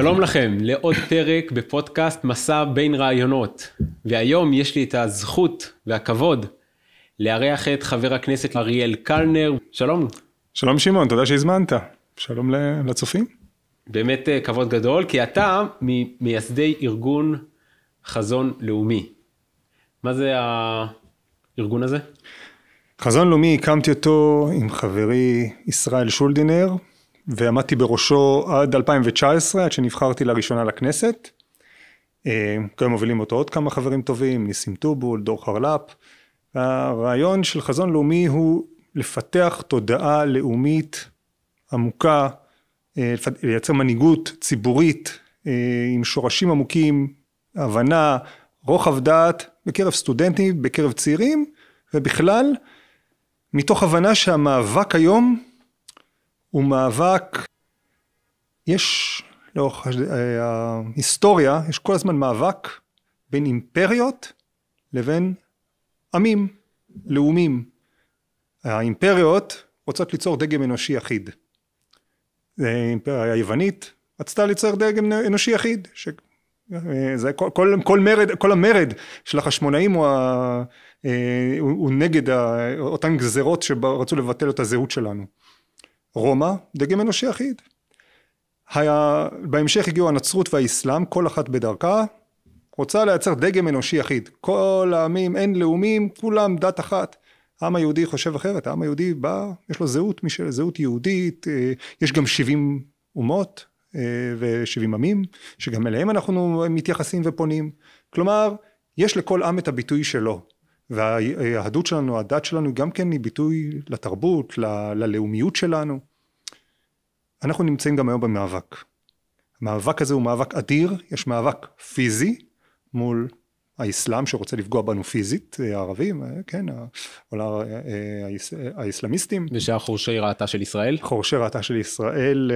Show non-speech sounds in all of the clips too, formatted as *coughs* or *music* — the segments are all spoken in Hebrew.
שלום לכם לעוד פרק בפודקאסט מסע בין רעיונות, והיום יש לי את הזכות והכבוד לארח את חבר הכנסת אריאל קלנר, שלום. שלום שמעון, תודה שהזמנת, שלום לצופים. באמת אה, כבוד גדול, כי אתה ממייסדי ארגון חזון לאומי. מה זה הארגון הזה? חזון לאומי, הקמתי אותו עם חברי ישראל שולדינר, ועמדתי בראשו עד 2019, עד שנבחרתי לראשונה לכנסת. אה, כיום מובילים אותו עוד כמה חברים טובים, ניסים טובול, דור חרל"פ. הרעיון של חזון לאומי הוא לפתח תודעה לאומית עמוקה, אה, לייצר מנהיגות ציבורית אה, עם שורשים עמוקים, הבנה, רוחב דעת, בקרב סטודנטים, בקרב צעירים ובכלל, מתוך הבנה שהמאבק היום הוא מאבק, יש לאורך אה, ההיסטוריה, יש כל הזמן מאבק בין אימפריות לבין עמים, לאומים. האימפריות רוצות ליצור דגם אנושי אחיד. אה, האימפריה היוונית רצתה ליצור דגם אנושי אחיד, ש... אה, זה כל, כל, כל, מרד, כל המרד של החשמונאים הוא, ה, הוא, הוא נגד ה, אותן גזרות שרצו לבטל את הזהות שלנו. רומא, דגם אנושי אחיד. היה, בהמשך הגיעו הנצרות והאסלאם, כל אחת בדרכה, רוצה לייצר דגם אנושי אחיד. כל העמים, אין לאומים, כולם דת אחת. העם היהודי חושב אחרת, העם היהודי בא, יש לו זהות, משל, זהות יהודית, אה, יש גם 70 אומות אה, ו-70 עמים, שגם אליהם אנחנו מתייחסים ופונים. כלומר, יש לכל עם את הביטוי שלו. והיהדות שלנו, הדת שלנו, גם כן היא ביטוי לתרבות, ל- ללאומיות שלנו. אנחנו נמצאים גם היום במאבק. המאבק הזה הוא מאבק אדיר, יש מאבק פיזי מול האסלאם שרוצה לפגוע בנו פיזית, אה, הערבים, אה, כן, או אה, האסלאמיסטים. ושהיה חורשי רעתה של ישראל? חורשי רעתה של ישראל,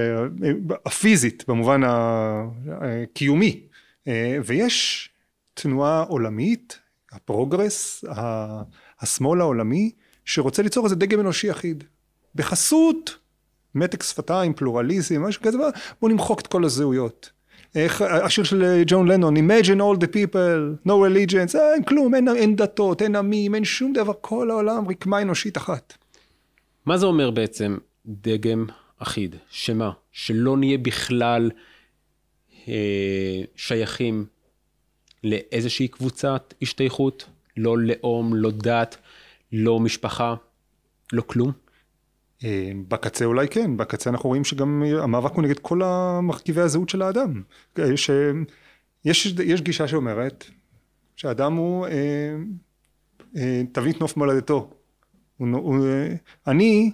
הפיזית, במובן הקיומי. ויש תנועה עולמית הפרוגרס, השמאל העולמי, שרוצה ליצור איזה דגם אנושי אחיד. בחסות מתק שפתיים, פלורליזם, משהו כזה, בואו נמחוק את כל הזהויות. איך, השיר של אה, ג'ון לנון, Imagine all the people, no religions, אה, אין כלום, אין, אין דתות, אין עמים, אין שום דבר, כל העולם רקמה אנושית אחת. מה זה אומר בעצם דגם אחיד? שמה? שלא נהיה בכלל אה, שייכים לאיזושהי קבוצת השתייכות, לא לאום, לא דת, לא משפחה, לא כלום? אה, בקצה אולי כן, בקצה אנחנו רואים שגם המאבק הוא נגד כל המרכיבי הזהות של האדם. אה, ש... יש, יש גישה שאומרת שאדם הוא אה, אה, תבנית נוף מולדתו. הוא, הוא, אה, אני,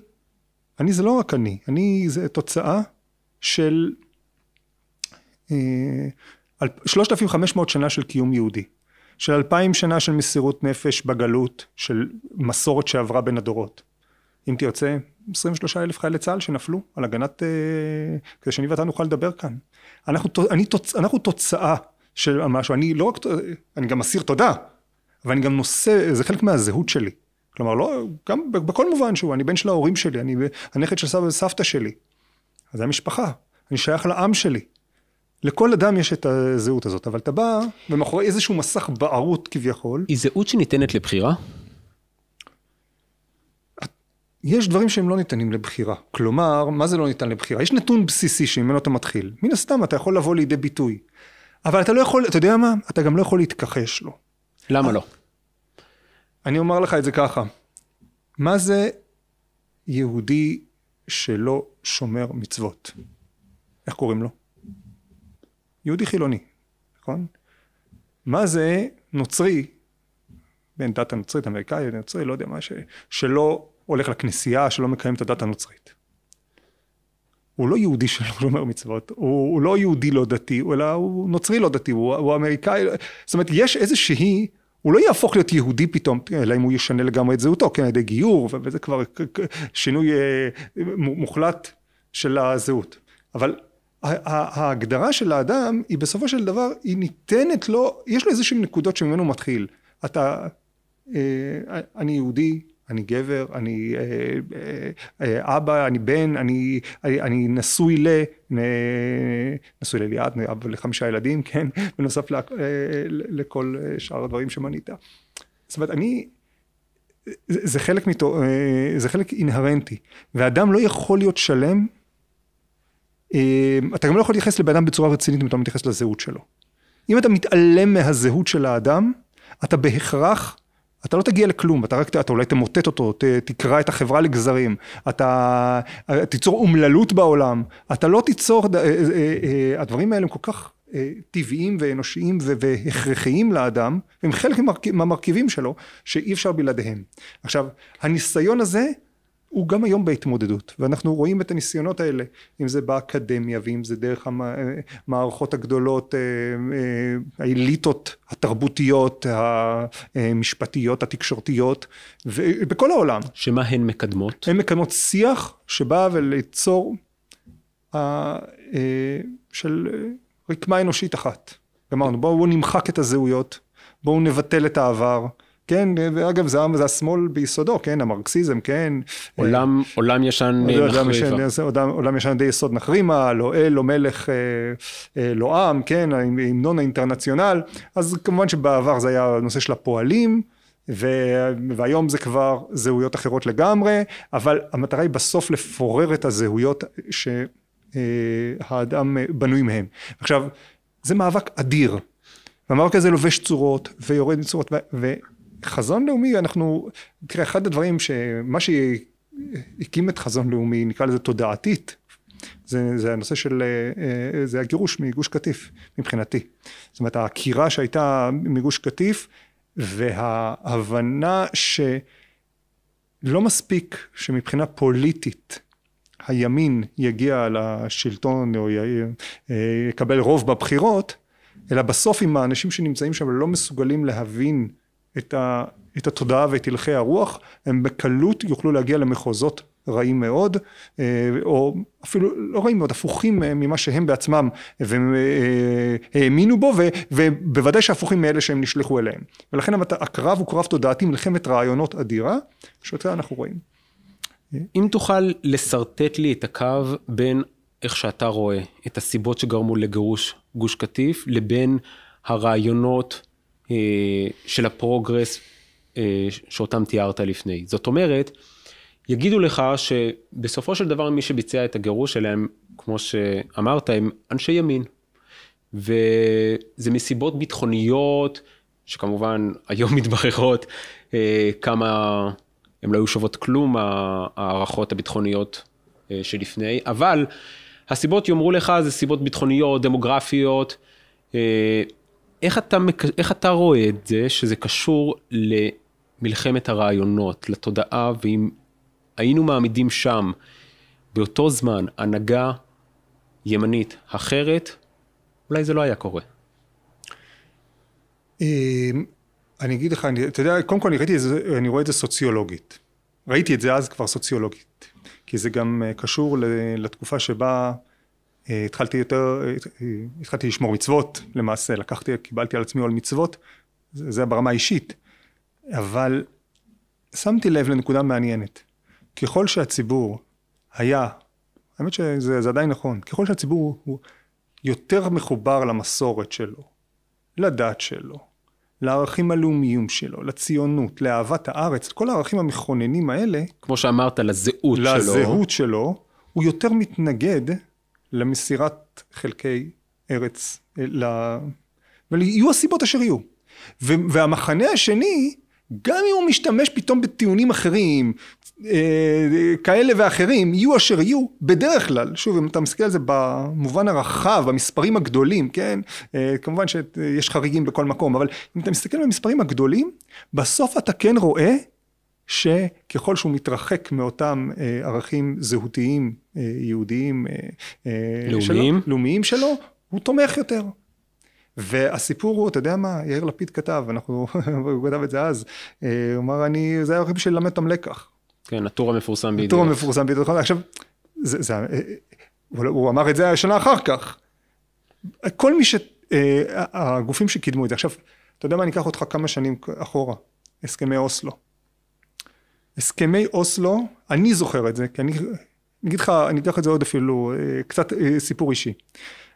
אני זה לא רק אני, אני זה תוצאה של אה, 3,500 שנה של קיום יהודי, של 2,000 שנה של מסירות נפש בגלות, של מסורת שעברה בין הדורות. אם תרצה, 23,000 חיילי צה"ל שנפלו על הגנת... אה, כדי שאני ואתה נוכל לדבר כאן. אנחנו, אני, תוצ, אנחנו תוצאה של משהו, אני לא רק... אני גם אסיר תודה, אבל אני גם נושא, זה חלק מהזהות שלי. כלומר, לא, גם בכל מובן שהוא, אני בן של ההורים שלי, אני הנכד של סבא וסבתא שלי. אז זה המשפחה, אני שייך לעם שלי. לכל אדם יש את הזהות הזאת, אבל אתה בא ומאחורי איזשהו מסך בערות כביכול. היא זהות שניתנת לבחירה? יש דברים שהם לא ניתנים לבחירה. כלומר, מה זה לא ניתן לבחירה? יש נתון בסיסי שממנו אתה מתחיל. מן הסתם, אתה יכול לבוא לידי ביטוי. אבל אתה לא יכול, אתה יודע מה? אתה גם לא יכול להתכחש לו. למה אה, לא? אני אומר לך את זה ככה. מה זה יהודי שלא שומר מצוות? איך קוראים לו? יהודי חילוני, נכון? מה זה נוצרי, בין דת הנוצרית, אמריקאי, נוצרי, לא יודע מה, ש... שלא הולך לכנסייה, שלא מקיים את הדת הנוצרית. הוא לא יהודי שלא שומר *laughs* מצוות, הוא, הוא לא יהודי לא דתי, אלא הוא נוצרי לא דתי, הוא, הוא אמריקאי, זאת אומרת, יש איזושהי, הוא לא יהפוך להיות יהודי פתאום, אלא אם הוא ישנה לגמרי את זהותו, כן, על ידי גיור, וזה כבר שינוי אה, מוחלט של הזהות. אבל ההגדרה של האדם היא בסופו של דבר, היא ניתנת לו, יש לו איזשהן נקודות שממנו מתחיל. אתה, אה, אני יהודי, אני גבר, אני אה, אה, אבא, אני בן, אני, אני נשוי ל... נשוי לליעד, אבא לחמישה ילדים, כן? *laughs* בנוסף לכל שאר הדברים שמנית. זאת אומרת, אני... זה חלק, מתו, זה חלק אינהרנטי, ואדם לא יכול להיות שלם אמ, אתה גם לא יכול להתייחס לבן אדם בצורה רצינית אם אתה לא מתייחס לזהות שלו. אם אתה מתעלם מהזהות של האדם, אתה בהכרח, אתה לא תגיע לכלום, אתה רק, אתה אולי תמוטט אותו, ת, תקרע את החברה לגזרים, אתה תיצור אומללות בעולם, אתה לא תיצור, אה, אה, אה, הדברים האלה הם כל כך טבעיים ואנושיים והכרחיים לאדם, הם חלק מהמרכיבים שלו, שאי אפשר בלעדיהם. עכשיו, הניסיון הזה, הוא גם היום בהתמודדות ואנחנו רואים את הניסיונות האלה אם זה באקדמיה ואם זה דרך המערכות אה, הגדולות אה, אה, האליטות התרבותיות המשפטיות התקשורתיות ובכל העולם. שמה הן מקדמות? הן מקדמות שיח שבא וליצור של רקמה אנושית אחת. אמרנו, בואו נמחק את הזהויות בואו נבטל את העבר כן, ואגב, זה, זה השמאל ביסודו, כן, המרקסיזם, כן. עולם, אה, עולם ישן נחריבה. עולם, עולם ישן די יסוד נחרימה, לא אל, לא מלך, אה, אה, לא עם, כן, ההמנון האינטרנציונל. אז כמובן שבעבר זה היה הנושא של הפועלים. ו- והיום זה כבר זהויות אחרות לגמרי, אבל המטרה היא בסוף לפורר את הזהויות שהאדם אה, אה, בנוי מהן. עכשיו, זה מאבק אדיר, והמאבק הזה לובש צורות ויורד מצורות, ו- חזון לאומי, אנחנו, תראה, אחד הדברים שמה שהקים את חזון לאומי, נקרא לזה תודעתית, זה, זה הנושא של, אה, אה, זה הגירוש מגוש קטיף, מבחינתי. זאת אומרת, העקירה שהייתה מגוש קטיף, וההבנה שלא מספיק שמבחינה פוליטית הימין יגיע לשלטון או אה, יקבל רוב בבחירות, אלא בסוף אם האנשים שנמצאים שם לא מסוגלים להבין את, ה, את התודעה ואת הלכי הרוח, הם בקלות יוכלו להגיע למחוזות רעים מאוד, אה, או אפילו לא רעים מאוד, הפוכים ממה שהם בעצמם אה, האמינו בו, ובוודאי שהפוכים מאלה שהם נשלחו אליהם. ולכן הקרב הוא קרב תודעתי, מלחמת רעיונות אדירה, שאותה אנחנו רואים. אם תוכל לשרטט לי את הקו בין איך שאתה רואה את הסיבות שגרמו לגירוש גוש קטיף, לבין הרעיונות אה, של הפרוגרס אה, שאותם תיארת לפני. זאת אומרת, יגידו לך שבסופו של דבר מי שביצע את הגירוש שלהם, כמו שאמרת, הם אנשי ימין. וזה מסיבות ביטחוניות, שכמובן היום *laughs* מתבררות אה, כמה הן לא היו שוות כלום, ההערכות הביטחוניות שלפני, אבל הסיבות יאמרו לך זה סיבות ביטחוניות, דמוגרפיות, איך אתה, איך אתה רואה את זה שזה קשור למלחמת הרעיונות, לתודעה, ואם היינו מעמידים שם באותו זמן הנהגה ימנית אחרת, אולי זה לא היה קורה. אמ, אני אגיד לך, אני, אתה יודע, קודם כל אני ראיתי את זה, אני רואה את זה סוציולוגית. ראיתי את זה אז כבר סוציולוגית, כי זה גם אה, קשור לתקופה שבה אה, התחלתי יותר, אה, אה, התחלתי לשמור מצוות למעשה, לקחתי, קיבלתי על עצמי עול מצוות, זה, ברמה האישית. אבל שמתי לב לנקודה מעניינת. ככל שהציבור היה, האמת שזה עדיין נכון, ככל שהציבור הוא יותר מחובר למסורת שלו, לדת שלו, לערכים הלאומיים שלו, לציונות, לאהבת הארץ, כל הערכים המכוננים האלה. כמו שאמרת, לזהות, לזהות שלו. לזהות שלו, הוא יותר מתנגד למסירת חלקי ארץ, אה, ל... יהיו הסיבות אשר יהיו. והמחנה השני, גם אם הוא משתמש פתאום בטיעונים אחרים, אה, כאלה ואחרים, יהיו אשר יהיו, בדרך כלל, שוב, אם אתה מסתכל על זה במובן הרחב, המספרים הגדולים, כן? אה, כמובן שיש חריגים בכל מקום, אבל אם אתה מסתכל על המספרים הגדולים, בסוף אתה כן רואה שככל שהוא מתרחק מאותם ערכים זהותיים אה, יהודיים אה, אה, לאומיים, שלו, לאומיים שלו, הוא תומך יותר. והסיפור הוא, אתה יודע מה, יאיר לפיד כתב, אנחנו, *laughs* הוא כתב את זה אז, הוא אמר, אני, זה היה רק בשביל ללמד אותם לקח. כן, הטור המפורסם בידיעות. הטור המפורסם בידיעות. נכון, עכשיו, זה, זה, לא, הוא אמר את זה שנה אחר כך. כל מי ש... הגופים שקידמו את זה. עכשיו, אתה יודע מה, אני אקח אותך כמה שנים אחורה, הסכמי אוסלו. הסכמי אוסלו, אני זוכר את זה, כי אני אני אגיד לך, אני אקח את זה עוד אפילו, אה, קצת אה, סיפור אישי.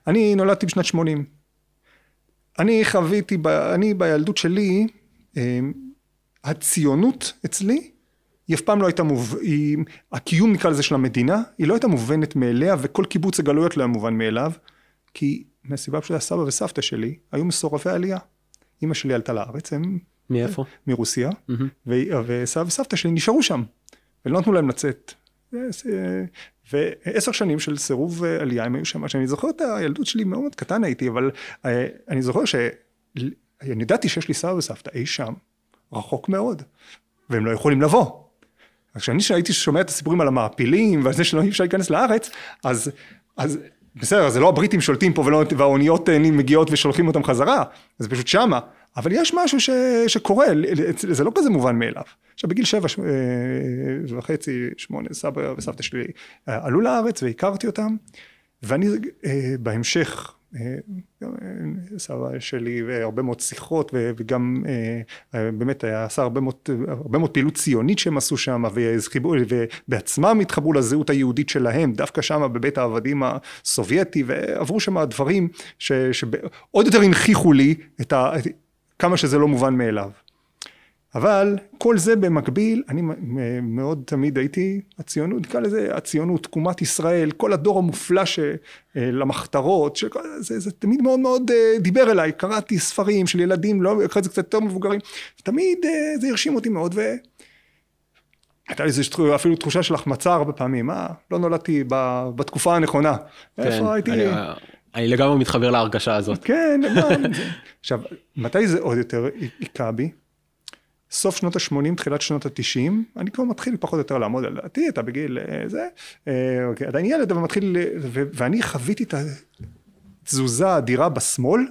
אני נולדתי בשנת 80. אני חוויתי, ב, אני בילדות שלי, אה, הציונות אצלי, היא אף פעם לא הייתה מובנת, הקיום נקרא לזה של המדינה, היא לא הייתה מובנת מאליה, וכל קיבוץ הגלויות לא היה מובן מאליו, כי מהסיבה פשוטה, סבא וסבתא שלי היו מסורבי עלייה. אימא שלי עלתה לארץ, הם... מאיפה? מרוסיה, mm-hmm. וסבא וסבתא שלי נשארו שם, ולא נתנו להם לצאת. אה, ועשר שנים של סירוב אה, עלייה הם היו שם, שאני זוכר את הילדות שלי מאוד מאוד קטן הייתי, אבל אה, אני זוכר שאני ידעתי שיש לי סבא וסבתא אי שם, רחוק מאוד, והם לא יכולים לבוא. אז כשאני הייתי שומע את הסיפורים על המעפילים ועל זה שלא אי אפשר להיכנס לארץ, אז, אז בסדר, זה לא הבריטים שולטים פה ולא, והאוניות מגיעות ושולחים אותם חזרה, זה פשוט שמה. אבל יש משהו ש, שקורה, זה לא כזה מובן מאליו. עכשיו בגיל שבע ש... אה, וחצי, שמונה, סבא וסבתא שלי אה, עלו לארץ והכרתי אותם, ואני אה, בהמשך, סבא שלי והרבה מאוד שיחות וגם באמת היה עשה הרבה מאוד, הרבה מאוד פעילות ציונית שהם עשו שם וזכיבו, ובעצמם התחברו לזהות היהודית שלהם דווקא שם בבית העבדים הסובייטי ועברו שם דברים שעוד יותר הנכיחו לי את ה... כמה שזה לא מובן מאליו. אבל כל זה במקביל, אני מאוד תמיד הייתי, הציונות, נקרא לזה הציונות, תקומת ישראל, כל הדור המופלא של אה, המחתרות, זה, זה תמיד מאוד מאוד אה, דיבר אליי, קראתי ספרים של ילדים, לא, אחרי זה קצת יותר מבוגרים, תמיד אה, זה הרשים אותי מאוד, והייתה לי איזו אפילו תחושה של החמצה הרבה פעמים, אה, לא נולדתי בתקופה הנכונה, כן, איפה הייתי? אני... אני לגמרי מתחבר להרגשה הזאת. כן, *laughs* עכשיו, מתי זה עוד יותר היכה בי? סוף שנות ה-80, תחילת שנות ה-90, אני כבר מתחיל פחות או יותר לעמוד על דעתי, אתה בגיל אה, זה, אה, אוקיי, עדיין ילד, אבל מתחיל, אה, ו- ואני חוויתי את התזוזה האדירה בשמאל,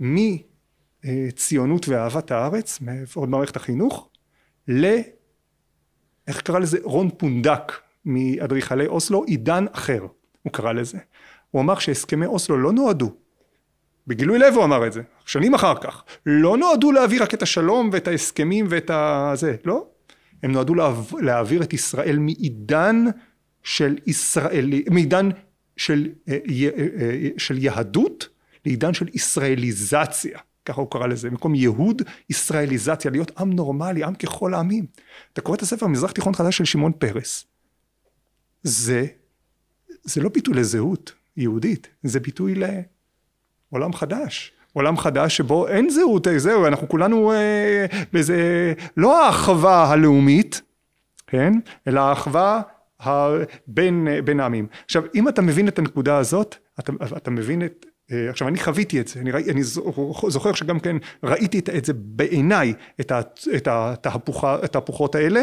מציונות ואהבת הארץ, עוד מערכת החינוך, ל... איך קרא לזה? רון פונדק מאדריכלי אוסלו, עידן אחר, הוא קרא לזה. הוא אמר שהסכמי אוסלו לא נועדו, בגילוי לב הוא אמר את זה, שנים אחר כך, לא נועדו להעביר רק את השלום ואת ההסכמים ואת ה... זה, לא. הם נועדו להעביר את ישראל מעידן של ישראלי, מעידן של, אה, אה, אה, של יהדות לעידן של ישראליזציה. ככה הוא קרא לזה, במקום יהוד, ישראליזציה, להיות עם נורמלי, עם ככל העמים. אתה קורא את הספר מזרח תיכון חדש של שמעון פרס. זה, זה לא ביטוי לזהות, יהודית, זה ביטוי לעולם חדש. עולם חדש שבו אין זהות, זהו, אנחנו כולנו אה, באיזה, לא האחווה הלאומית, כן? אלא האחווה הבין, בין העמים. עכשיו, אם אתה מבין את הנקודה הזאת, אתה, אתה מבין את... אה, עכשיו, אני חוויתי את זה, אני, אני זוכר שגם כן ראיתי את, זה בעיניי, את, הת, את התהפוכות האלה,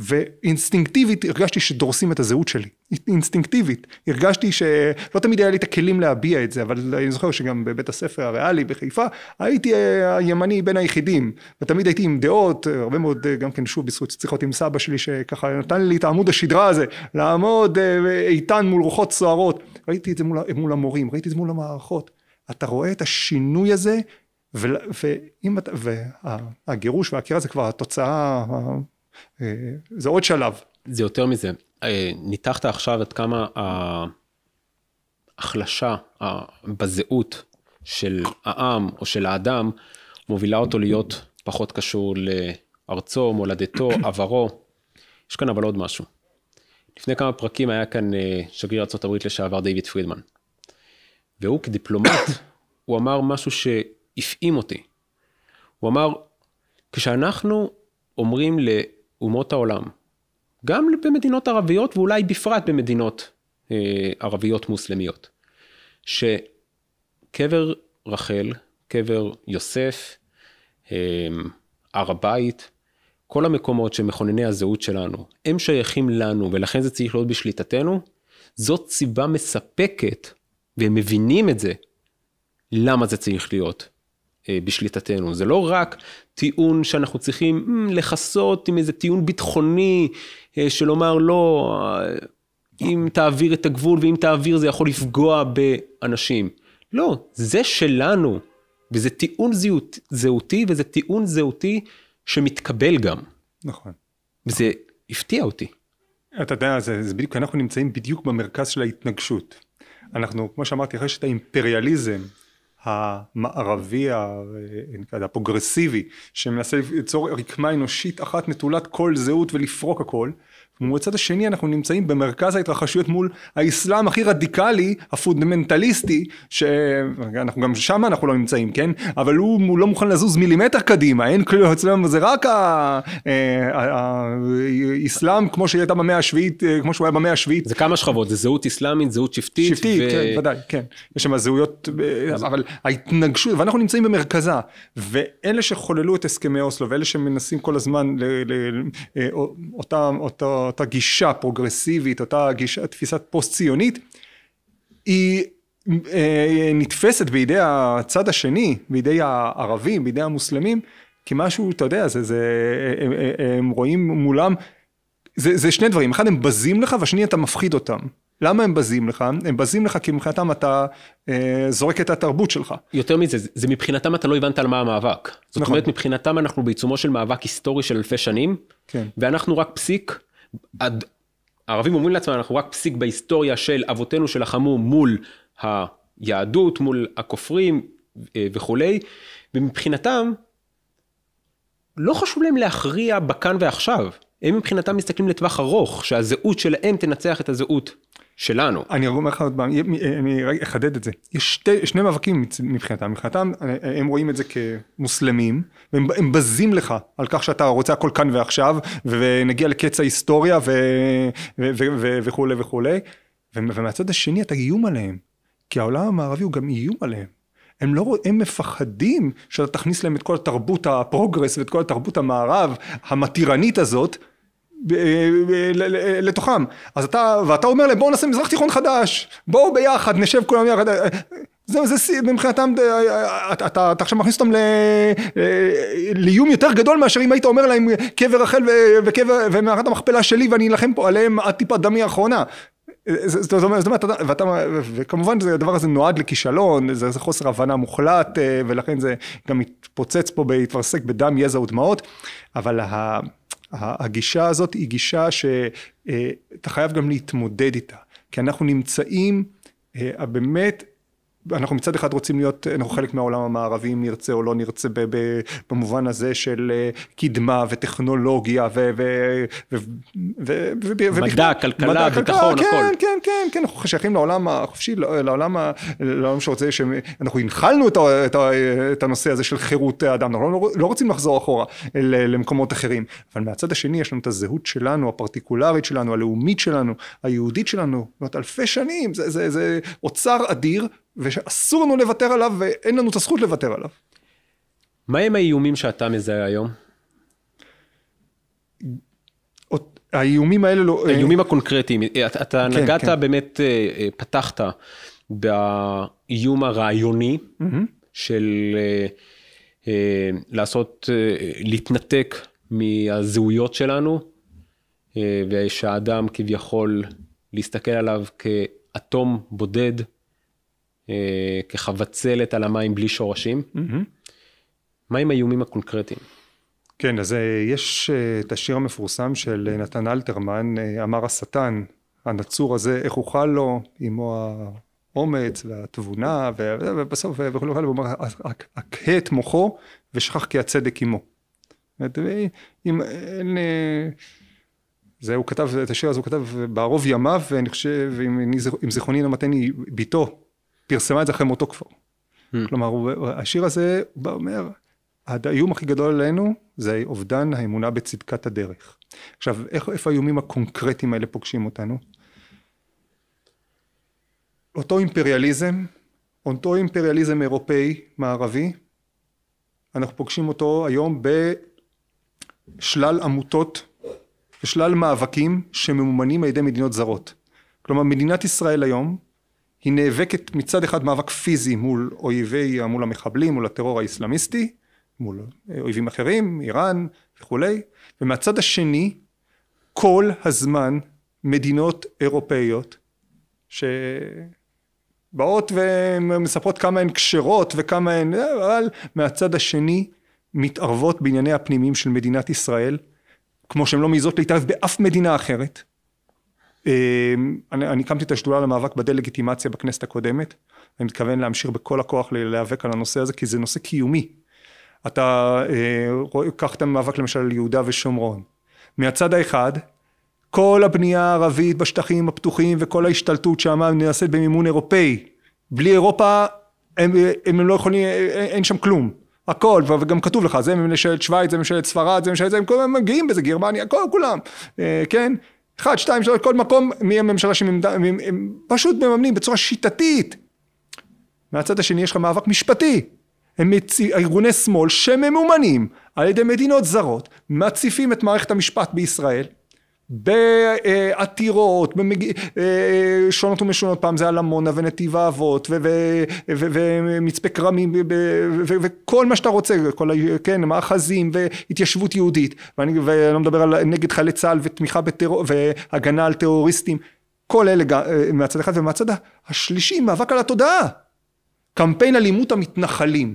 ואינסטינקטיבית הרגשתי שדורסים את הזהות שלי, אינסטינקטיבית, הרגשתי שלא תמיד היה לי את הכלים להביע את זה, אבל אני זוכר שגם בבית הספר הריאלי בחיפה הייתי אה, הימני בין היחידים, ותמיד הייתי עם דעות, הרבה מאוד אה, גם כן שוב בזכות שיחות עם סבא שלי שככה נתן לי את עמוד השדרה הזה, לעמוד אה, איתן מול רוחות סוערות, ראיתי את זה מול, מול המורים, ראיתי את זה מול המערכות, אתה רואה את השינוי הזה, ו, ואם אתה, והגירוש והעקירה זה כבר התוצאה אה, זה עוד שלב. זה יותר מזה. אה, ניתחת עכשיו עד כמה ההחלשה בזהות של העם או של האדם מובילה אותו להיות פחות קשור לארצו, מולדתו, *coughs* עברו. יש כאן אבל עוד משהו. לפני כמה פרקים היה כאן אה, שגריר ארה"ב לשעבר דיוויד פרידמן. והוא כדיפלומט, *coughs* הוא אמר משהו שהפעים אותי. הוא אמר, כשאנחנו אומרים אומות העולם, גם במדינות ערביות ואולי בפרט במדינות אה, ערביות מוסלמיות, שקבר רחל, קבר יוסף, אה, הבית, כל המקומות שמכונני הזהות שלנו, הם שייכים לנו ולכן זה צריך להיות בשליטתנו, זאת סיבה מספקת, והם מבינים את זה, למה זה צריך להיות אה, בשליטתנו. זה לא רק טיעון שאנחנו צריכים אמ, לכסות עם איזה טיעון ביטחוני, אה, של לומר לא, אה, אם תעביר את הגבול ואם תעביר זה יכול לפגוע באנשים. לא, זה שלנו, וזה טיעון זהות, זהותי, וזה טיעון זהותי שמתקבל גם. נכון. וזה הפתיע אותי. אתה יודע, זה, זה בדיוק, אנחנו נמצאים בדיוק במרכז של ההתנגשות. אנחנו, כמו שאמרתי, אחרי שאת האימפריאליזם המערבי, אה, אה, הפרוגרסיבי, שמנסה ליצור רקמה אנושית אחת נטולת כל זהות ולפרוק הכל ומצד השני אנחנו נמצאים במרכז ההתרחשויות מול האסלאם הכי רדיקלי, הפונדמנטליסטי, שאנחנו גם שם אנחנו לא נמצאים, כן? אבל הוא, הוא לא מוכן לזוז מילימטר קדימה, אין כלום אצלנו, זה רק אה, האסלאם כמו שהיא הייתה במאה השביעית, אה, כמו שהוא היה במאה השביעית. זה כמה שכבות, זה זהות אסלאמית, זהות שבטית. שבטית, ו... כן, ודאי, כן. יש שם זהויות, אה, אבל ההתנגשות, ואנחנו נמצאים במרכזה, ואלה שחוללו את הסכמי אוסלו, ואלה שמנסים כל הזמן, ל, ל, אותם, אותו... אותה גישה פרוגרסיבית, אותה גישה, תפיסת פוסט-ציונית, היא אה, נתפסת בידי הצד השני, בידי הערבים, בידי המוסלמים, כמשהו, אתה יודע, זה, זה, הם, הם רואים מולם, זה, זה שני דברים, אחד הם בזים לך והשני אתה מפחיד אותם. למה הם בזים לך? הם בזים לך כי מבחינתם אתה אה, זורק את התרבות שלך. יותר מזה, זה, זה מבחינתם אתה לא הבנת על מה המאבק. זאת נכון. אומרת, מבחינתם אנחנו בעיצומו של מאבק היסטורי של אלפי שנים, כן. ואנחנו רק פסיק הד... הערבים אומרים לעצמם, אנחנו רק פסיק בהיסטוריה של אבותינו שלחמו מול היהדות, מול הכופרים אה, וכולי, ומבחינתם, לא חשוב להם להכריע בכאן ועכשיו. הם מבחינתם מסתכלים לטווח ארוך, שהזהות שלהם תנצח את הזהות שלנו. אני אומר לך עוד פעם, אני אחדד את זה. יש שתי, שני מאבקים מבחינתם. מבחינתם, אה, אה, הם רואים את זה כמוסלמים, והם הם בזים לך על כך שאתה רוצה הכל כאן ועכשיו, ונגיע לקץ ההיסטוריה ו, ו, ו, ו, וכולי וכולי. ומהצד השני אתה איום עליהם, כי העולם המערבי הוא גם איום עליהם. הם לא הם מפחדים שאתה תכניס להם את כל התרבות הפרוגרס ואת כל התרבות המערב המתירנית הזאת אה, אה, לתוכם. אז אתה, ואתה אומר להם בואו נעשה מזרח תיכון חדש, בואו ביחד, נשב כולם יחד. אה, זה, זה מבחינתם, אתה, עכשיו מכניס אותם לאיום יותר גדול מאשר אם היית אומר להם קבר רחל וקבר, ומערת המכפלה שלי ואני אלחם פה עליהם עד טיפה דמי האחרונה. זאת אומרת, ואתה, וכמובן הדבר הזה נועד לכישלון, זה, זה חוסר הבנה מוחלט, ולכן זה גם מתפוצץ פה, התפרסק בדם, יזע ודמעות, אבל ה... הגישה הזאת היא גישה שאתה אה, חייב גם להתמודד איתה, כי אנחנו נמצאים אה, באמת אנחנו מצד אחד רוצים להיות, אנחנו חלק מהעולם המערבי, אם נרצה או לא נרצה, במובן הזה של אה, קדמה וטכנולוגיה ו... ו, ו, ו, ו ו מדע, כלכלה, מדע, ביטחון, כן, הכל. כן, כן, כן, כן, אנחנו שייכים לעולם החופשי, לא, לעולם, ה, לעולם שרוצה, שאנחנו הנחלנו את, את, את הנושא הזה של חירות האדם, אנחנו לא, לא רוצים לחזור אחורה למקומות אחרים, אבל מהצד השני יש לנו את הזהות שלנו, הפרטיקולרית שלנו, הלאומית שלנו, היהודית שלנו, זאת אלפי שנים, זה, זה, זה, זה אוצר אדיר. ושאסור לנו לוותר עליו, ואין לנו את הזכות לוותר עליו. מה הם האיומים שאתה מזהה היום? האיומים האלה לא... אה, האיומים הקונקרטיים, אה, אתה, אתה כן, נגעת כן. באמת, אה, פתחת באיום הרעיוני mm-hmm. של לעשות, להתנתק מהזהויות שלנו, ושהאדם כביכול להסתכל עליו כאטום בודד אה, כחבצלת על המים בלי שורשים. מה עם האיומים הקונקרטיים? כן, אז אה, יש אה, את השיר המפורסם של נתן אלתרמן, אמר השטן, הנצור הזה, איך אוכל לו, עמו האומץ והתבונה, ובסוף, וכו' וכו', הוא אומר, הקהה את מוחו ושכח כי הצדק עמו. אם אין... זה הוא כתב, את השיר הזה הוא כתב בערוב ימיו, ואני חושב, אם זיכרוני לא מתני, בתו פרסמה את זה אחרי מותו כבר. Mm. כלומר, השיר הזה, הוא בא אומר, האיום הכי גדול עלינו זה אובדן האמונה בצדקת הדרך. עכשיו, איך, איפה האיומים הקונקרטיים האלה פוגשים אותנו? אותו אימפריאליזם, אותו אימפריאליזם אירופאי מערבי, אנחנו פוגשים אותו היום בשלל עמותות, בשלל מאבקים שממומנים על ידי מדינות זרות. כלומר, מדינת ישראל היום, היא נאבקת מצד אחד מאבק פיזי מול אויבי, מול המחבלים, מול הטרור האיסלאמיסטי, מול אה, אויבים אחרים, איראן וכולי, ומהצד השני, כל הזמן מדינות אירופאיות שבאות ומספרות כמה הן כשרות וכמה הן, אה, אבל מהצד השני מתערבות בענייני הפנימיים של מדינת ישראל, כמו שהן לא מעיזות להתערב באף מדינה אחרת, אמ, אני, אני הקמתי את השדולה למאבק בדה-לגיטימציה בכנסת הקודמת. אני מתכוון להמשיך בכל הכוח להיאבק על הנושא הזה, כי זה נושא קיומי. אתה, אה, רואה, קח את המאבק למשל על יהודה ושומרון. מהצד האחד, כל הבנייה הערבית בשטחים הפתוחים וכל ההשתלטות שם נעשית במימון אירופאי. בלי אירופה הם, הם לא יכולים, אה, אין שם כלום. הכל, וגם כתוב לך, זה ממשלת שווייץ, זה ממשלת ספרד, זה ממשלת זה, הם כולם מגיעים בזה, גרמניה, כל, כולם, אה, כן? אחד, שתיים, שלוש, כל מקום, מי הממשלה שהם פשוט מממנים בצורה שיטתית. מהצד השני יש לך מאבק משפטי. הם מצ... ארגוני שמאל שממומנים על ידי מדינות זרות, מציפים את מערכת המשפט בישראל, בעתירות, במג... אה, אה, שונות ומשונות, פעם זה על עמונה ונתיב האבות ו... ו... ו... ומצפה כרמים ו... ו... וכל מה שאתה רוצה, כל ה... כן, מאחזים והתיישבות יהודית, ואני, לא מדבר על נגד חיילי צה"ל ותמיכה בטרור והגנה על טרוריסטים, כל אלה אה, מהצד אחד ומהצד השלישי, מאבק על התודעה, קמפיין אלימות המתנחלים.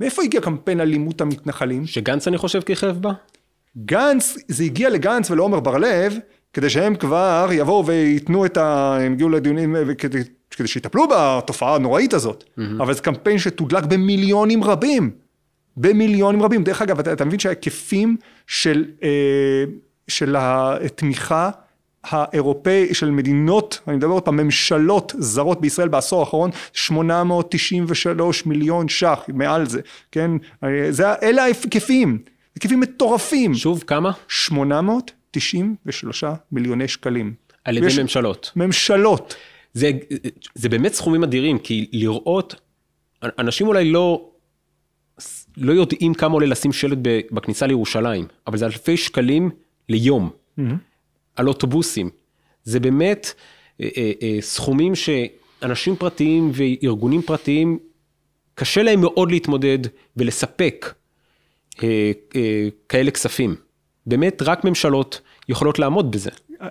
מאיפה הגיע קמפיין אלימות המתנחלים? שגנץ אני חושב כיכב בה? גנץ, זה הגיע לגנץ ולעומר בר לב, כדי שהם כבר יבואו וייתנו את ה... הם הגיעו לדיונים אה, כדי, כדי שיטפלו בתופעה הנוראית הזאת. Mm-hmm. אבל זה קמפיין שתודלק במיליונים רבים. במיליונים רבים. דרך אגב, אתה, אתה מבין שההיקפים של, אה, של התמיכה האירופאי, של מדינות, אני מדבר עוד פעם, ממשלות זרות בישראל בעשור האחרון, 893 מיליון ש"ח, מעל זה, כן? אה, זה, אלה ההיקפים. היקפים מטורפים. שוב, כמה? 893 מיליוני שקלים. על ידי ממשלות. ממשלות. זה, זה באמת סכומים אדירים, כי לראות, אנשים אולי לא, לא יודעים כמה עולה לשים שלט בכניסה לירושלים, אבל זה אלפי שקלים ליום, mm-hmm. על אוטובוסים. זה באמת אה, אה, אה, סכומים שאנשים פרטיים וארגונים פרטיים, קשה להם מאוד להתמודד ולספק אה, אה, כאלה כספים. באמת, רק ממשלות יכולות לעמוד בזה.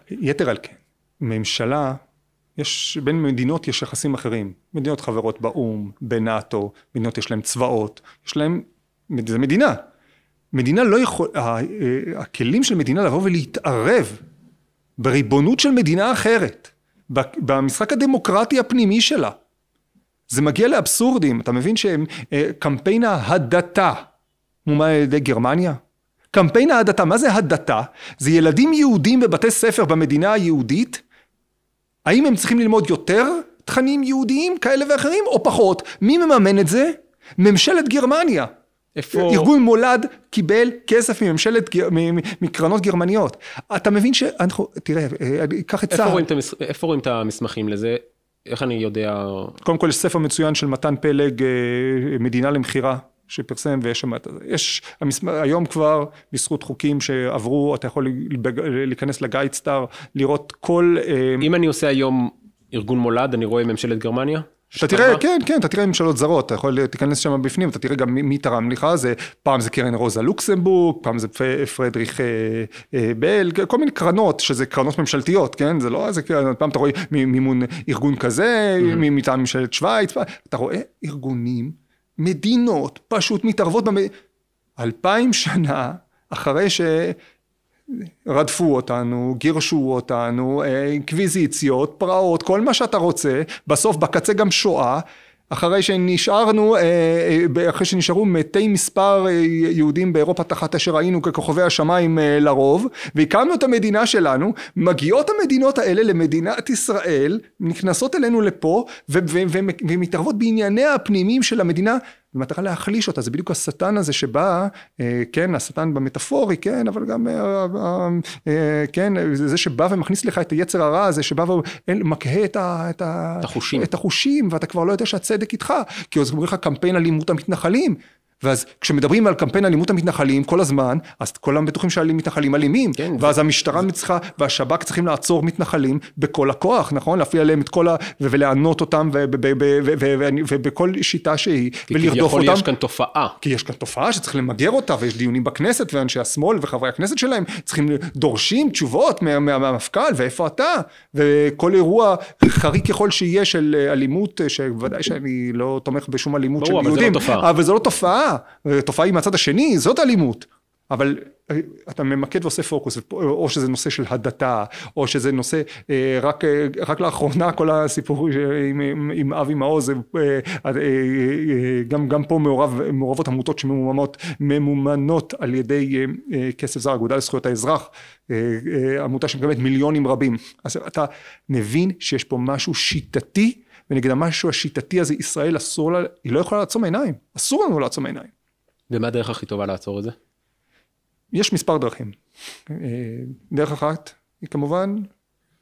יתר על כן, ממשלה, יש, בין מדינות יש יחסים אחרים. מדינות חברות באו"ם, בנאטו, מדינות יש להן צבאות, יש להן, זה מדינה. מדינה לא יכול, אה, הכלים של מדינה לבוא ולהתערב בריבונות של מדינה אחרת, במשחק הדמוקרטי הפנימי שלה. זה מגיע לאבסורדים, אתה מבין שהם, קמפיין ההדתה מומן על ידי גרמניה? קמפיין ההדתה, מה זה הדתה? זה ילדים יהודים בבתי ספר במדינה היהודית? האם הם צריכים ללמוד יותר תכנים יהודיים כאלה ואחרים או פחות? מי מממן את זה? ממשלת גרמניה. איפה? ארגון מולד קיבל כסף מממשלת, מקרנות גרמניות. אתה מבין שאנחנו, תראה, קח את צה"ל. איפה רואים את המסמכים לזה? איך אני יודע... קודם כל, יש ספר מצוין של מתן פלג, אה, מדינה למכירה. שפרסם ויש שם, יש, המסמך, היום כבר בזכות חוקים שעברו אתה יכול להיכנס לגייד סטאר, לראות כל... אה, אם אני עושה היום ארגון מולד אני רואה ממשלת גרמניה? אתה תראה, כן, כן, אתה תראה ממשלות זרות, אתה יכול להיכנס שם בפנים, אתה תראה גם מי תרם לך, זה פעם זה קרן רוזה לוקסמבורג, פעם זה פרדריך אה, אה, בל, כל מיני קרנות, שזה קרנות ממשלתיות, כן? זה לא איזה קרן, פעם אתה רואה מימון ארגון כזה, mm-hmm. מטעם ממשלת שווייץ, אתה רואה ארגונים מדינות פשוט מתערבות במד... אלפיים שנה אחרי שרדפו אותנו, גירשו אותנו, אה, אינקוויזיציות, פרעות, כל מה שאתה רוצה, בסוף בקצה גם שואה אחרי שנשארנו, אה, אה, אחרי שנשארו מתי מספר אה, יהודים באירופה תחת אשר היינו ככוכבי השמיים לרוב, והקמנו את המדינה שלנו, מגיעות המדינות האלה למדינת ישראל, נכנסות אלינו לפה, ומתערבות בענייניה הפנימיים של המדינה במטרה להחליש אותה, זה בדיוק השטן הזה שבא, אה, כן, השטן במטאפורי, כן, אבל גם, אה, אה, אה, אה כן, זה שבא ומכניס לך את היצר הרע הזה, שבא ומקהה את, ה, את, ה, את החושים, ואתה כבר לא יודע שהצדק איתך, כי אז אומרים לך קמפיין אלימות המתנחלים. ואז כשמדברים על קמפיין אלימות המתנחלים כל הזמן, אז כולם בטוחים שהמתנחלים אלימים, כן, ואז המשטרה צריכה, והשב"כ צריכים לעצור מתנחלים בכל הכוח, נכון? להפעיל עליהם את כל ה... ולענות אותם, ובכל שיטה שהיא, ולרדוף אותם. כי כביכול יש כאן תופעה. כי יש כאן תופעה שצריך למגר אותה, ויש דיונים בכנסת, ואנשי השמאל וחברי הכנסת שלהם צריכים, דורשים תשובות מהמפכ"ל, ואיפה אתה? וכל אירוע חריג ככל שיהיה של אה, אלימות, אה, שוודאי שאני לא תומך בשום אלימות של לא יהודים, ברור, אבל זה לא תופעה. תופעה, תופעה היא מהצד השני, זאת אלימות. אבל אה, אתה ממקד ועושה פוקוס, או שזה נושא של הדתה, או שזה נושא, אה, רק, אה, רק לאחרונה כל הסיפור עם, עם, עם אבי מעוז, גם, גם פה מעורב, מעורבות עמותות שממומנות ממומנות על ידי כסף זר, אגודה לזכויות האזרח, עמותה שמקבלת מיליונים רבים. אז אתה מבין שיש פה משהו שיטתי ונגד המשהו השיטתי הזה, ישראל אסור לה, היא לא יכולה לעצום עיניים, אסור לנו לעצום עיניים. ומה הדרך הכי טובה לעצור את זה? יש מספר דרכים. אה, דרך אחת היא כמובן